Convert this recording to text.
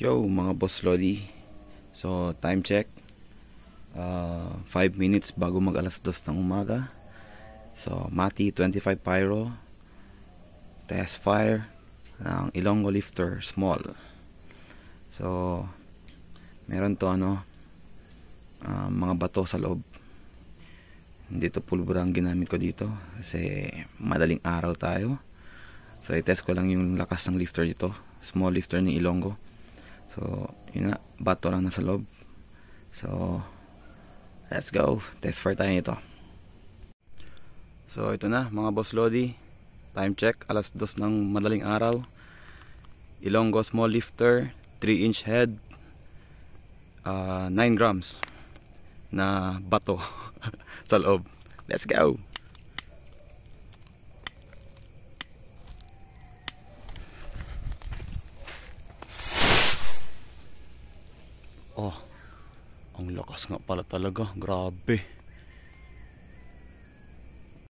Yo mga boss Lodi So time check 5 uh, ah, minutes bago mag alas 2 ng umaga So Mati 25 Pyro Test fire ng Ilongo lifter small So meron to ano uh, mga bato sa loob dito pulbura ang ginamit ko dito kasi madaling araw tayo so i-test ko lang yung lakas ng lifter dito small lifter ni Ilonggo So, yun nga, bato lang sa loob. So, let's go. Test for tayo ito. So, ito na mga boss Lodi. Time check, alas dos ng madaling araw. Ilonggo small lifter, 3 inch head, uh, ah, 9 grams na bato sa loob. Let's go! Oh, ang lakas nga pala talaga. Grabe.